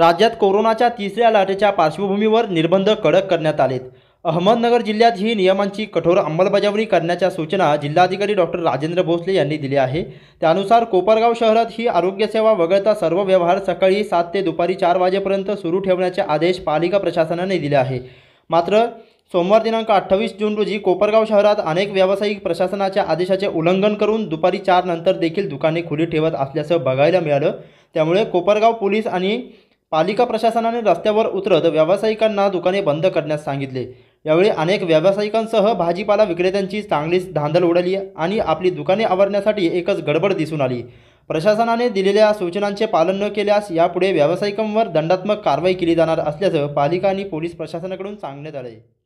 राज्यात कोरोनाच्या तिसऱ्या लाटेच्या पार्श्वभूमीवर निर्बंध कडक करण्यात आलेत अहमदनगर जिल्ह्यात ही नियमांची कठोर अंमलबजावणी करण्याच्या सूचना जिल्हाधिकारी डॉक्टर राजेंद्र भोसले यांनी दिल्या आहे त्यानुसार कोपरगाव शहरात ही आरोग्यसेवा वगळता सर्व व्यवहार सकाळी सात ते दुपारी चार वाजेपर्यंत सुरू ठेवण्याचे आदेश पालिका प्रशासनाने दिले आहे मात्र सोमवार दिनांक अठ्ठावीस जून रोजी कोपरगाव शहरात अनेक व्यावसायिक प्रशासनाच्या आदेशाचे उल्लंघन करून दुपारी चार नंतर देखील दुकाने खुली ठेवत असल्याचं बघायला मिळालं त्यामुळे कोपरगाव पोलीस आणि पालिका प्रशासनाने रस्त्यावर उतरत व्यावसायिकांना दुकाने बंद करण्यास सांगितले यावेळी अनेक व्यावसायिकांसह भाजीपाला विक्रेत्यांची चांगलीच धांदल उडाली आणि आपली दुकाने आवरण्यासाठी एकच गडबड दिसून आली प्रशासनाने दिलेल्या सूचनांचे पालन न केल्यास यापुढे व्यावसायिकांवर दंडात्मक कारवाई केली जाणार असल्याचं पालिका आणि पोलीस प्रशासनाकडून सांगण्यात आले